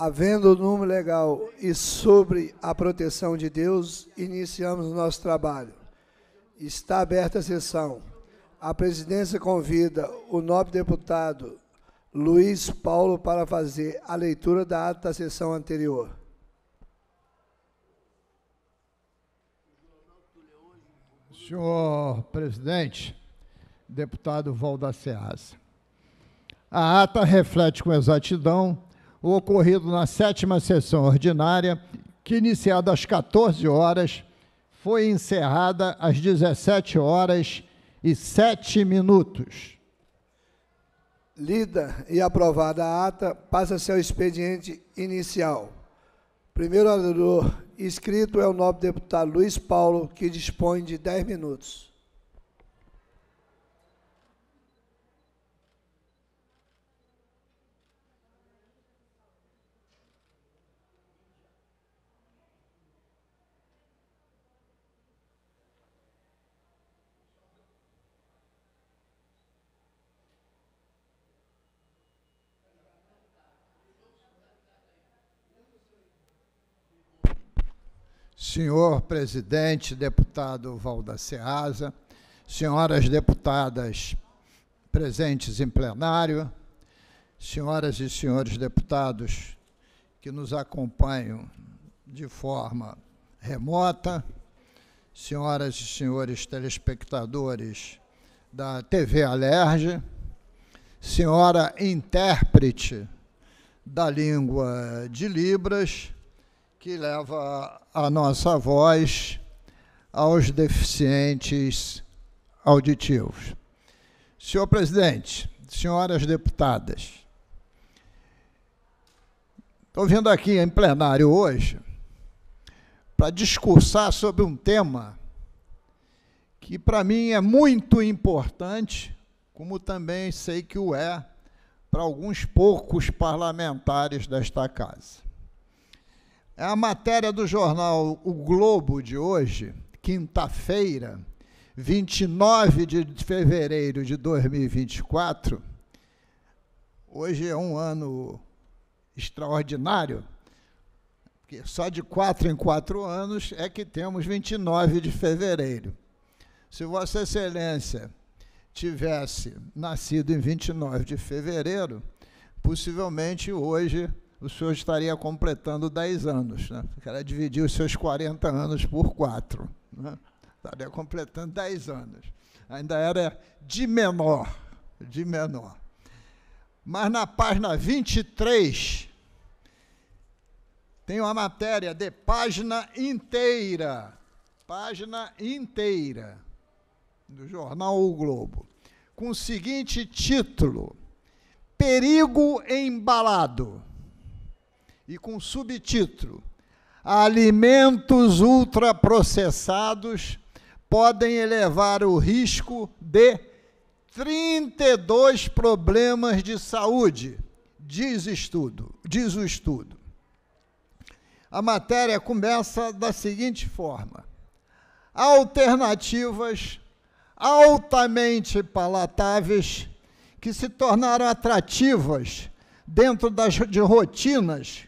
havendo o número legal e sobre a proteção de Deus, iniciamos o nosso trabalho. Está aberta a sessão. A presidência convida o nobre deputado Luiz Paulo para fazer a leitura da ata da sessão anterior. Senhor presidente, deputado Valdaceasa, a ata reflete com exatidão o ocorrido na sétima sessão ordinária, que iniciada às 14 horas, foi encerrada às 17 horas e 7 minutos. Lida e aprovada a ata, passa-se ao expediente inicial. Primeiro orador inscrito é o nobre deputado Luiz Paulo, que dispõe de 10 minutos. senhor presidente, deputado Valda Seasa, senhoras deputadas presentes em plenário, senhoras e senhores deputados que nos acompanham de forma remota, senhoras e senhores telespectadores da TV Alerge, senhora intérprete da língua de Libras, que leva a nossa voz aos deficientes auditivos. Senhor presidente, senhoras deputadas, estou vindo aqui em plenário hoje para discursar sobre um tema que para mim é muito importante, como também sei que o é para alguns poucos parlamentares desta casa. É a matéria do jornal O Globo de hoje, quinta-feira, 29 de fevereiro de 2024. Hoje é um ano extraordinário, porque só de quatro em quatro anos é que temos 29 de fevereiro. Se Vossa Excelência tivesse nascido em 29 de fevereiro, possivelmente hoje o senhor estaria completando 10 anos. Né? Porque ela dividiu os seus 40 anos por 4. Né? Estaria completando 10 anos. Ainda era de menor, de menor. Mas na página 23, tem uma matéria de página inteira. Página inteira do jornal O Globo, com o seguinte título: Perigo embalado e com subtítulo: Alimentos ultraprocessados podem elevar o risco de 32 problemas de saúde, diz estudo, diz o estudo. A matéria começa da seguinte forma: alternativas altamente palatáveis que se tornaram atrativas dentro das de rotinas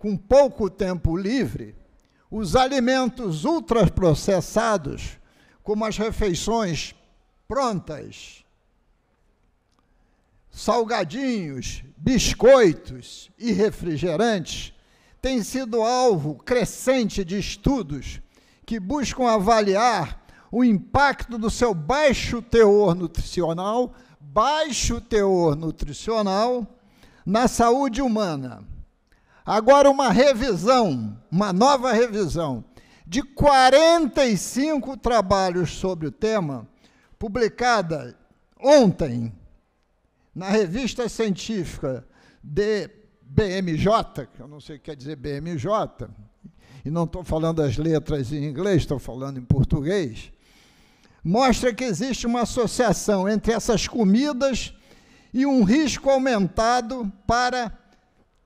com pouco tempo livre, os alimentos ultraprocessados, como as refeições prontas, salgadinhos, biscoitos e refrigerantes, têm sido alvo crescente de estudos que buscam avaliar o impacto do seu baixo teor nutricional, baixo teor nutricional na saúde humana. Agora, uma revisão, uma nova revisão de 45 trabalhos sobre o tema, publicada ontem na revista científica de BMJ, que eu não sei o que quer dizer BMJ, e não estou falando as letras em inglês, estou falando em português, mostra que existe uma associação entre essas comidas e um risco aumentado para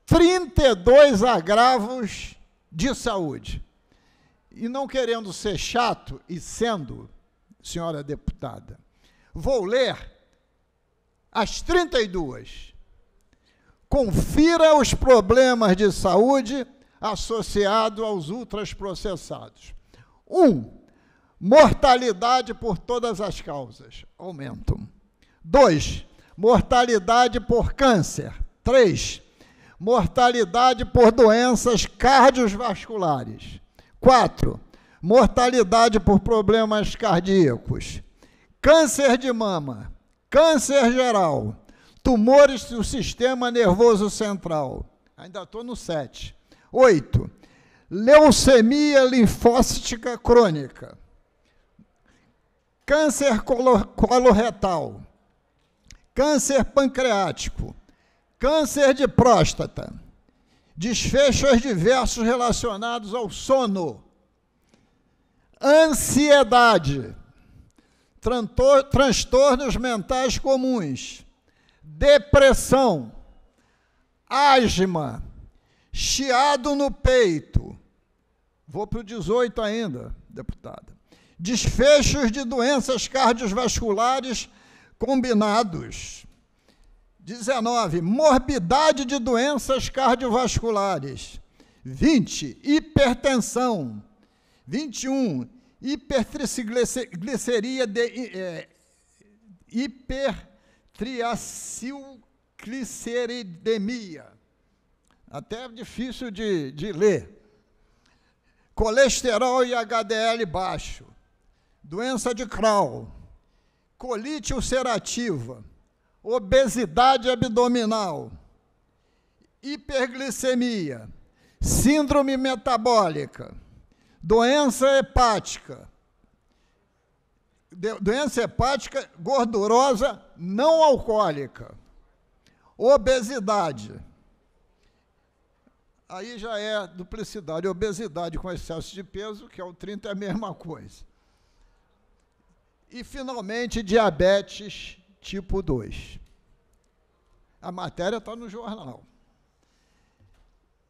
32 agravos de saúde. E não querendo ser chato, e sendo, senhora deputada, vou ler as 32. Confira os problemas de saúde associados aos ultraprocessados. 1. Um, mortalidade por todas as causas. Aumentam. 2. Mortalidade por câncer. 3 mortalidade por doenças cardiovasculares. 4. Mortalidade por problemas cardíacos. Câncer de mama, câncer geral, tumores do sistema nervoso central. Ainda estou no 7. 8. Leucemia linfócitica crônica. Câncer coloretal. Câncer pancreático câncer de próstata, desfechos diversos relacionados ao sono, ansiedade, transtornos mentais comuns, depressão, asma, chiado no peito. Vou para o 18 ainda, deputada. Desfechos de doenças cardiovasculares combinados 19. Morbidade de doenças cardiovasculares. 20. Hipertensão. 21. Hipertrigliceria de. É, hipertriacilgliceridemia. Até é difícil de, de ler. Colesterol e HDL baixo. Doença de Crohn. Colite ulcerativa obesidade abdominal, hiperglicemia, síndrome metabólica, doença hepática. Doença hepática gordurosa não alcoólica, obesidade. Aí já é duplicidade. Obesidade com excesso de peso, que é o 30, é a mesma coisa. E, finalmente, diabetes tipo 2. A matéria está no jornal.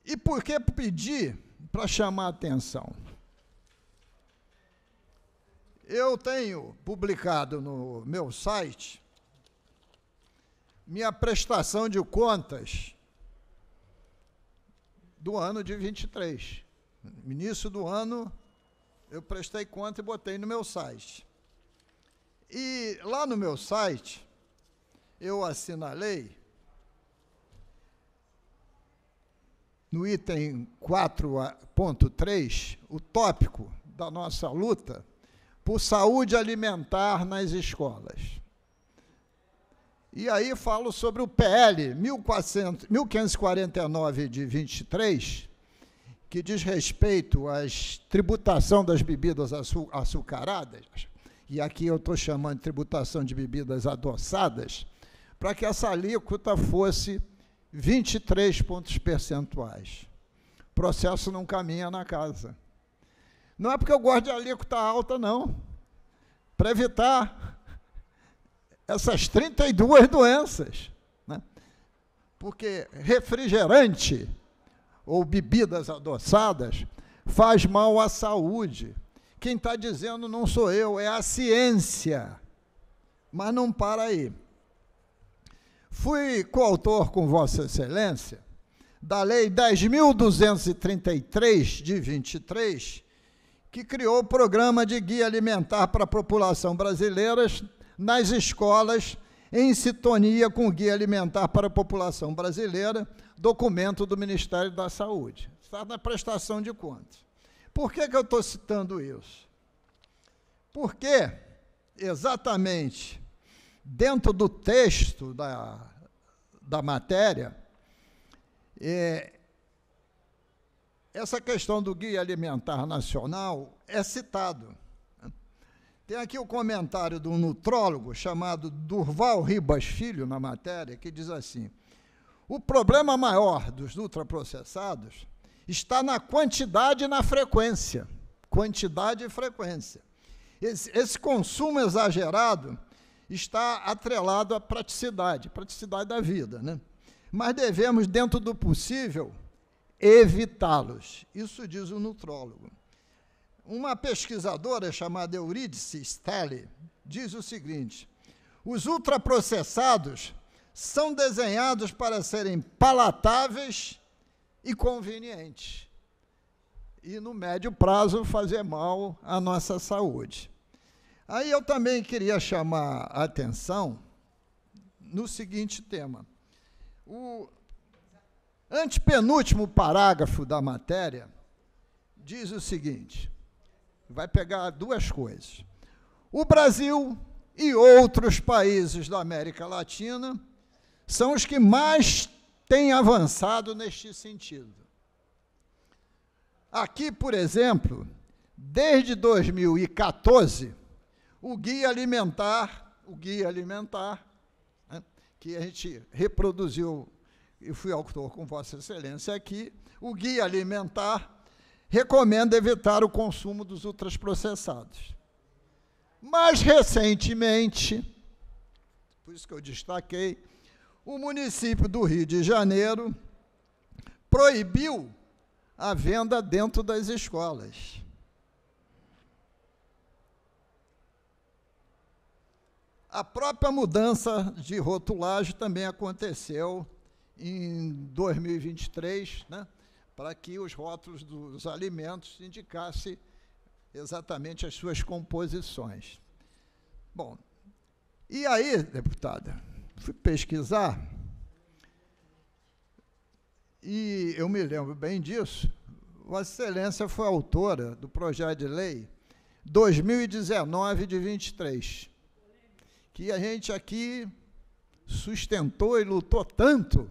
E por que pedir para chamar atenção? Eu tenho publicado no meu site minha prestação de contas do ano de 23. No início do ano, eu prestei conta e botei no meu site. E lá no meu site, eu assinalei, no item 4.3, o tópico da nossa luta por saúde alimentar nas escolas. E aí falo sobre o PL 1400, 1549 de 23, que diz respeito à tributação das bebidas açucaradas, e aqui eu estou chamando de tributação de bebidas adoçadas, para que essa alíquota fosse 23 pontos percentuais. O processo não caminha na casa. Não é porque eu gosto de alíquota alta, não. Para evitar essas 32 doenças. Né? Porque refrigerante ou bebidas adoçadas faz mal à saúde. Quem está dizendo não sou eu, é a ciência. Mas não para aí. Fui coautor com Vossa Excelência da Lei 10.233, de 23, que criou o programa de guia alimentar para a população brasileira nas escolas, em sintonia com o Guia Alimentar para a População Brasileira, documento do Ministério da Saúde. Está na prestação de contas. Por que, que eu estou citando isso? Porque, exatamente, dentro do texto da, da matéria, é, essa questão do Guia Alimentar Nacional é citado. Tem aqui o comentário do nutrólogo chamado Durval Ribas Filho, na matéria, que diz assim: o problema maior dos ultraprocessados está na quantidade e na frequência. Quantidade e frequência. Esse, esse consumo exagerado está atrelado à praticidade, praticidade da vida, né? Mas devemos, dentro do possível, evitá-los. Isso diz o nutrólogo. Uma pesquisadora chamada Eurídice Stelli diz o seguinte: os ultraprocessados são desenhados para serem palatáveis e convenientes. E no médio prazo fazer mal à nossa saúde. Aí eu também queria chamar a atenção no seguinte tema. O antepenúltimo parágrafo da matéria diz o seguinte: vai pegar duas coisas. O Brasil e outros países da América Latina são os que mais têm avançado neste sentido. Aqui, por exemplo, desde 2014, o guia alimentar, o guia alimentar, né, que a gente reproduziu e fui autor com Vossa Excelência aqui, o guia alimentar recomenda evitar o consumo dos ultraprocessados. Mais recentemente, por isso que eu destaquei, o município do Rio de Janeiro proibiu a venda dentro das escolas. A própria mudança de rotulagem também aconteceu em 2023, né, para que os rótulos dos alimentos indicassem exatamente as suas composições. Bom, e aí, deputada, fui pesquisar e eu me lembro bem disso. Vossa Excelência foi autora do projeto de lei 2019 de 23 que a gente aqui sustentou e lutou tanto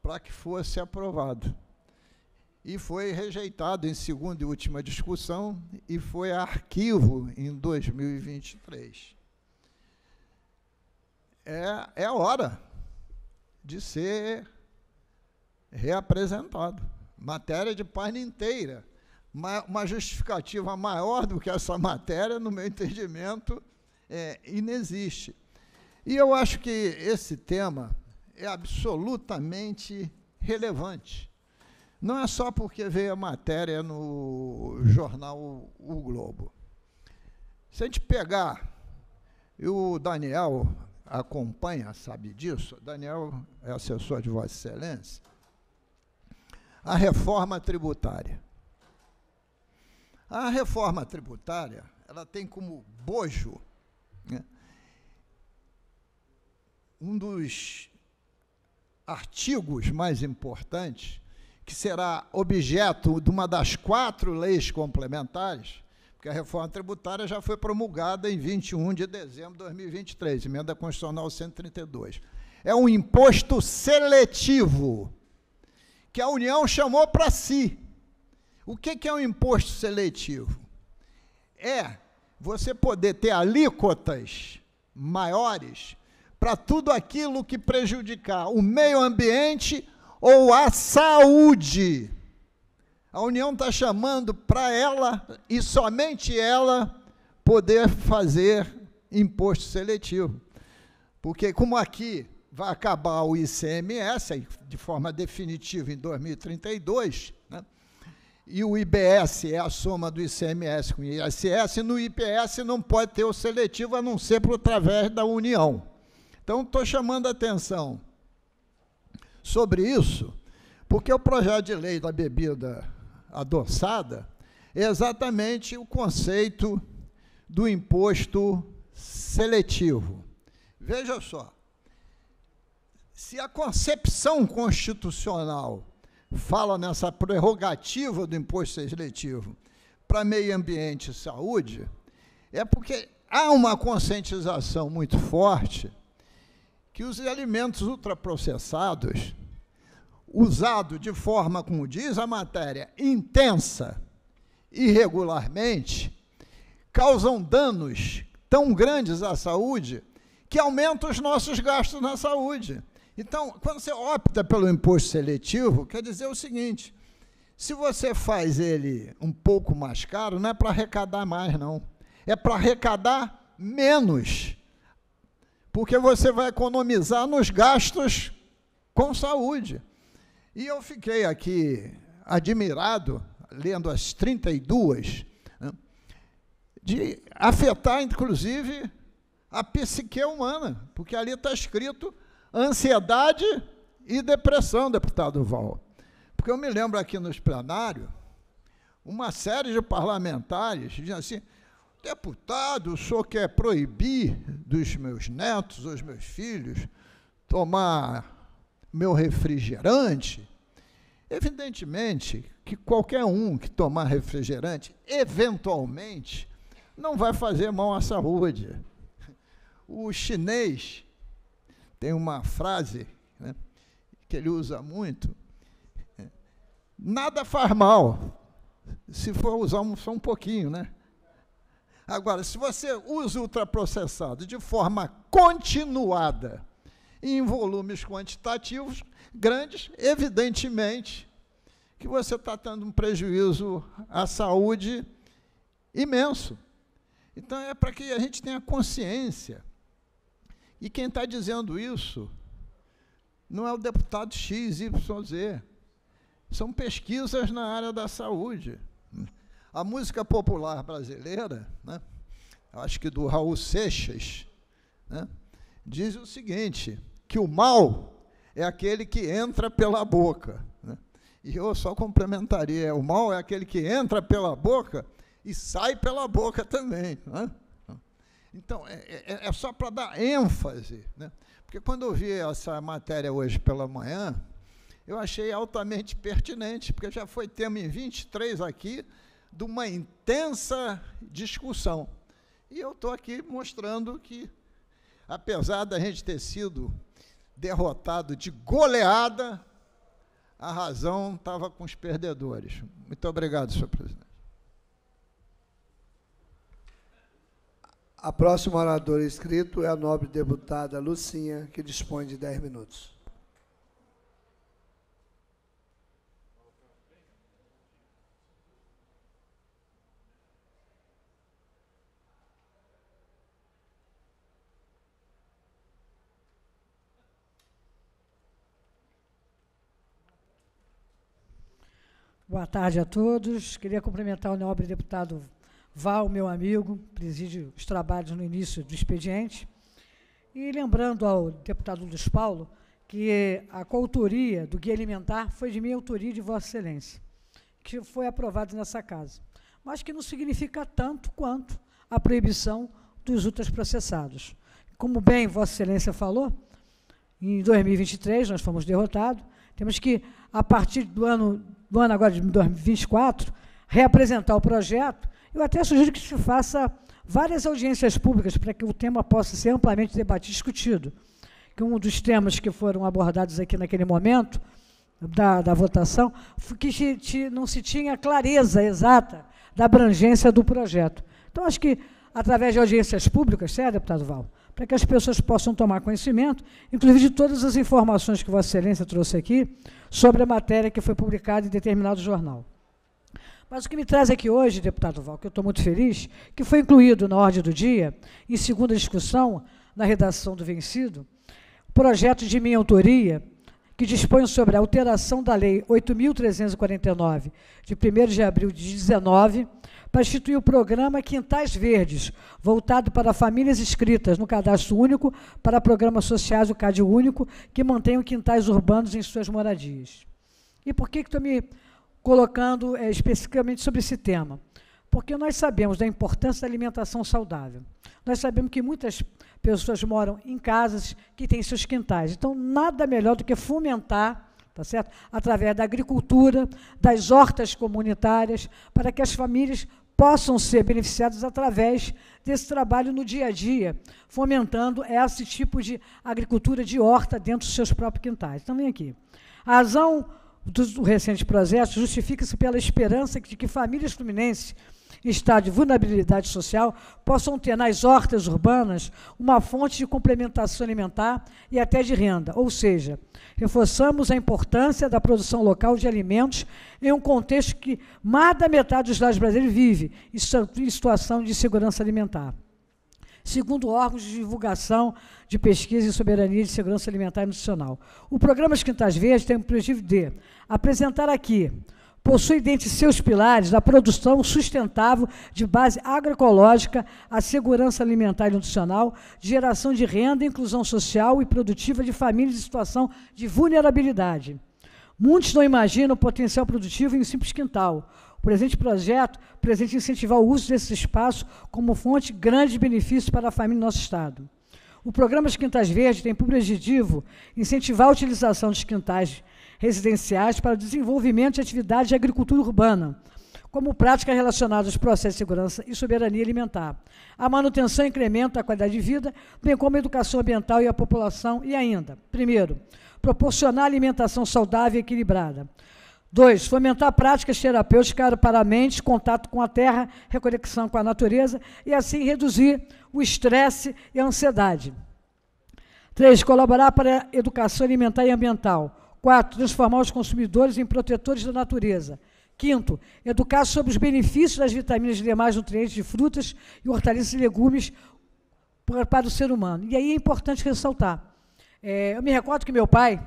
para que fosse aprovado. E foi rejeitado em segunda e última discussão e foi a arquivo em 2023. É, é hora de ser reapresentado. Matéria de página inteira. Uma, uma justificativa maior do que essa matéria, no meu entendimento, é, inexiste. E eu acho que esse tema é absolutamente relevante. Não é só porque veio a matéria no jornal O Globo. Se a gente pegar, e o Daniel acompanha, sabe disso, Daniel é assessor de Vossa Excelência, a reforma tributária. A reforma tributária, ela tem como bojo né? Um dos artigos mais importantes, que será objeto de uma das quatro leis complementares, porque a reforma tributária já foi promulgada em 21 de dezembro de 2023, emenda constitucional 132. É um imposto seletivo que a União chamou para si. O que, que é um imposto seletivo? É você poder ter alíquotas maiores para tudo aquilo que prejudicar o meio ambiente ou a saúde. A União está chamando para ela e somente ela poder fazer imposto seletivo. Porque, como aqui vai acabar o ICMS de forma definitiva em 2032, e o IBS é a soma do ICMS com o ISS, no IPS não pode ter o seletivo a não ser por através da União. Então, estou chamando a atenção sobre isso, porque o projeto de lei da bebida adoçada é exatamente o conceito do imposto seletivo. Veja só, se a concepção constitucional fala nessa prerrogativa do imposto seletivo para meio ambiente e saúde, é porque há uma conscientização muito forte que os alimentos ultraprocessados, usados de forma, como diz a matéria, intensa, irregularmente, causam danos tão grandes à saúde que aumentam os nossos gastos na saúde. Então, quando você opta pelo imposto seletivo, quer dizer o seguinte: se você faz ele um pouco mais caro, não é para arrecadar mais, não. É para arrecadar menos. Porque você vai economizar nos gastos com saúde. E eu fiquei aqui admirado, lendo as 32, né, de afetar, inclusive, a psique humana, porque ali está escrito ansiedade e depressão, deputado Val. Porque eu me lembro aqui no plenário, uma série de parlamentares diziam assim: deputado, o senhor quer proibir dos meus netos, dos meus filhos, tomar meu refrigerante? Evidentemente que qualquer um que tomar refrigerante, eventualmente, não vai fazer mal à saúde. O chinês tem uma frase né, que ele usa muito: é, nada faz mal, se for usar só um pouquinho, né? Agora, se você usa ultraprocessado de forma continuada, em volumes quantitativos grandes, evidentemente que você está tendo um prejuízo à saúde imenso. Então, é para que a gente tenha consciência e quem está dizendo isso não é o deputado XYZ. São pesquisas na área da saúde. A música popular brasileira, né, acho que do Raul Seixas, né, diz o seguinte: que o mal é aquele que entra pela boca. Né? E eu só complementaria: o mal é aquele que entra pela boca e sai pela boca também. Né? Então, é, é, é, é só para dar ênfase. Né? Porque quando eu vi essa matéria hoje pela manhã, eu achei altamente pertinente, porque já foi tema em 23 aqui de uma intensa discussão. E eu estou aqui mostrando que, apesar da gente ter sido derrotado de goleada, a razão estava com os perdedores. Muito obrigado, senhor presidente. A próxima oradora inscrito é a nobre deputada Lucinha, que dispõe de 10 minutos. Boa tarde a todos. Queria cumprimentar o nobre deputado Val, meu amigo, preside os trabalhos no início do expediente. E lembrando ao deputado Luiz Paulo que a coautoria do Guia Alimentar foi de minha autoria e de Vossa Excelência, que foi aprovado nessa casa, mas que não significa tanto quanto a proibição dos ultraprocessados. Como bem Vossa Excelência falou, em 2023 nós fomos derrotados, temos que, a partir do ano, do ano agora de 2024, reapresentar o projeto eu até sugiro que se faça várias audiências públicas para que o tema possa ser amplamente debatido, discutido. Que um dos temas que foram abordados aqui naquele momento da, da votação que não se tinha clareza exata da abrangência do projeto. Então, acho que através de audiências públicas, certo, deputado Val? Para que as pessoas possam tomar conhecimento, inclusive de todas as informações que Vossa Excelência trouxe aqui sobre a matéria que foi publicada em determinado jornal. Mas o que me traz aqui hoje, deputado Val, que eu estou muito feliz, que foi incluído na ordem do dia, em segunda discussão, na redação do vencido, projeto de minha autoria que dispõe sobre a alteração da Lei 8.349, de 1 de abril de 19, para instituir o programa Quintais Verdes, voltado para famílias inscritas no Cadastro Único para programas sociais do CAD Único, que mantenham quintais urbanos em suas moradias. E por que tu me colocando é, especificamente sobre esse tema. Porque nós sabemos da importância da alimentação saudável. Nós sabemos que muitas pessoas moram em casas que têm seus quintais. Então, nada melhor do que fomentar, tá certo? através da agricultura, das hortas comunitárias, para que as famílias possam ser beneficiadas através desse trabalho no dia a dia, fomentando esse tipo de agricultura de horta dentro dos seus próprios quintais. Então, vem aqui. A razão do recente processo justifica-se pela esperança de que famílias fluminenses em estado de vulnerabilidade social possam ter nas hortas urbanas uma fonte de complementação alimentar e até de renda. Ou seja, reforçamos a importância da produção local de alimentos em um contexto que mais da metade dos lares brasileiros vive em situação de segurança alimentar segundo órgãos de divulgação de pesquisa em soberania de segurança alimentar e nutricional. O programa Os Quintas Verdes tem o objetivo de apresentar aqui possui dentre seus pilares a produção sustentável de base agroecológica, a segurança alimentar e nutricional, geração de renda, inclusão social e produtiva de famílias em situação de vulnerabilidade. Muitos não imaginam o potencial produtivo em um simples quintal, presente projeto presente incentivar o uso desse espaço como fonte de grandes benefícios para a família do nosso Estado. O programa de Quintas Verdes tem por objetivo incentivar a utilização dos quintais residenciais para o desenvolvimento de atividades de agricultura urbana, como práticas relacionadas aos processos de segurança e soberania alimentar. A manutenção incrementa a qualidade de vida, bem como a educação ambiental e a população, e ainda, primeiro, proporcionar alimentação saudável e equilibrada. Dois, fomentar práticas terapêuticas para a mente, contato com a terra, reconexão com a natureza e assim reduzir o estresse e a ansiedade. Três, colaborar para a educação alimentar e ambiental. Quatro, transformar os consumidores em protetores da natureza. Quinto, educar sobre os benefícios das vitaminas e demais nutrientes de frutas e hortaliças e legumes para o ser humano. E aí é importante ressaltar. É, eu me recordo que meu pai,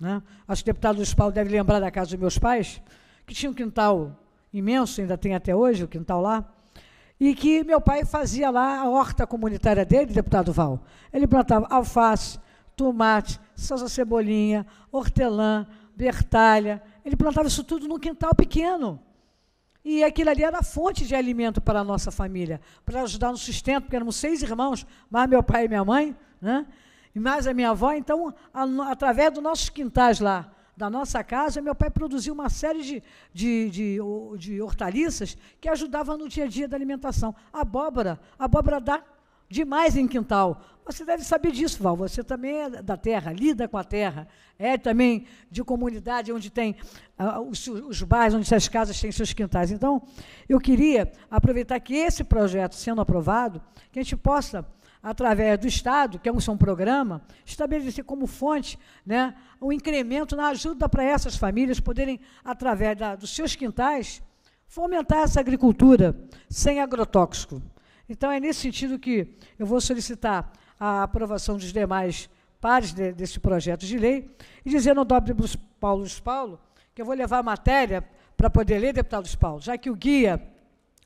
né? Acho que o deputado Luiz Paulo deve lembrar da casa dos meus pais, que tinha um quintal imenso, ainda tem até hoje o quintal lá, e que meu pai fazia lá a horta comunitária dele, deputado Val. Ele plantava alface, tomate, salsa cebolinha, hortelã, bertalha. Ele plantava isso tudo num quintal pequeno. E aquilo ali era fonte de alimento para a nossa família, para ajudar no sustento, porque éramos seis irmãos, mais meu pai e minha mãe, né? Mas a minha avó, então, a, através dos nossos quintais lá, da nossa casa, meu pai produziu uma série de, de, de, de hortaliças que ajudavam no dia a dia da alimentação. Abóbora, abóbora dá demais em quintal. Você deve saber disso, Val. Você também é da terra, lida com a terra. É também de comunidade onde tem uh, os, os bairros, onde as casas têm seus quintais. Então, eu queria aproveitar que esse projeto, sendo aprovado, que a gente possa através do Estado, que é um, programa, estabelecer como fonte né, um incremento na ajuda para essas famílias poderem, através da, dos seus quintais, fomentar essa agricultura sem agrotóxico. Então, é nesse sentido que eu vou solicitar a aprovação dos demais pares de, desse projeto de lei e dizendo ao W. Paulo Paulo que eu vou levar a matéria para poder ler, deputado Paulo, já que o guia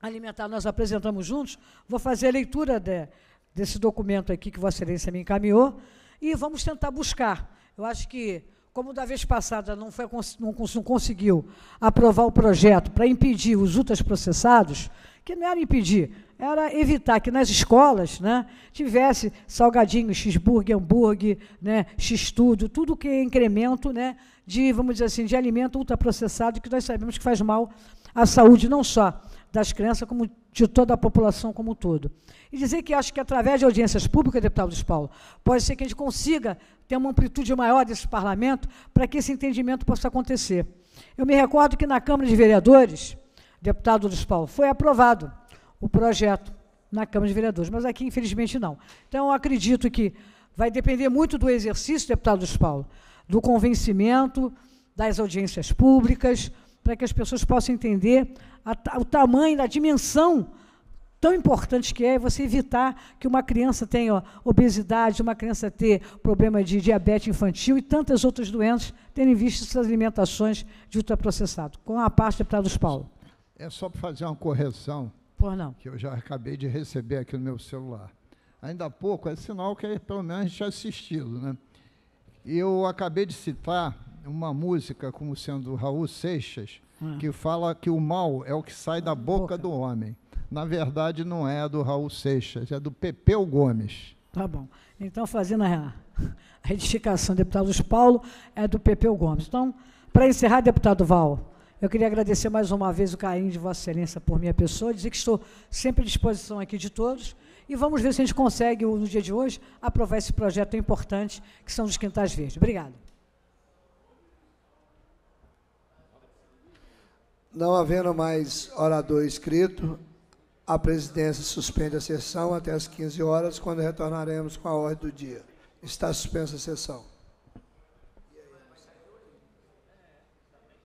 alimentar nós apresentamos juntos, vou fazer a leitura de, desse documento aqui que Vossa Excelência me encaminhou e vamos tentar buscar. Eu acho que, como da vez passada não, foi, não, não conseguiu aprovar o projeto para impedir os ultras processados, que não era impedir, era evitar que nas escolas né, tivesse salgadinho, cheeseburger, hambúrguer, né, x-tudo, tudo que é incremento né, de, vamos dizer assim, de alimento ultraprocessado que nós sabemos que faz mal à saúde, não só das crianças, como de toda a população como um todo. E dizer que acho que através de audiências públicas, deputado Luiz Paulo, pode ser que a gente consiga ter uma amplitude maior desse parlamento para que esse entendimento possa acontecer. Eu me recordo que na Câmara de Vereadores, deputado Luiz Paulo, foi aprovado o projeto na Câmara de Vereadores, mas aqui, infelizmente, não. Então, eu acredito que vai depender muito do exercício, deputado Luiz Paulo, do convencimento, das audiências públicas, para que as pessoas possam entender a, o tamanho, a dimensão tão importante que é você evitar que uma criança tenha obesidade, uma criança ter problema de diabetes infantil e tantas outras doenças, tendo em vista essas alimentações de ultraprocessado. Com a parte, deputado Paulo. É só para fazer uma correção. Por não. Que eu já acabei de receber aqui no meu celular. Ainda há pouco, é sinal que é pelo menos a gente já assistiu, né? Eu acabei de citar uma música como sendo Raul Seixas, hum. que fala que o mal é o que sai da boca, boca, do homem. Na verdade, não é do Raul Seixas, é do Pepeu Gomes. Tá bom. Então, fazendo a, a edificação, deputado Luiz Paulo, é do Pepeu Gomes. Então, para encerrar, deputado Val, eu queria agradecer mais uma vez o carinho de Vossa Excelência por minha pessoa, dizer que estou sempre à disposição aqui de todos. E vamos ver se a gente consegue, no dia de hoje, aprovar esse projeto importante que são os quintais verdes. Obrigado. Não havendo mais orador inscrito, a presidência suspende a sessão até às 15 horas, quando retornaremos com a ordem do dia. Está suspensa a sessão.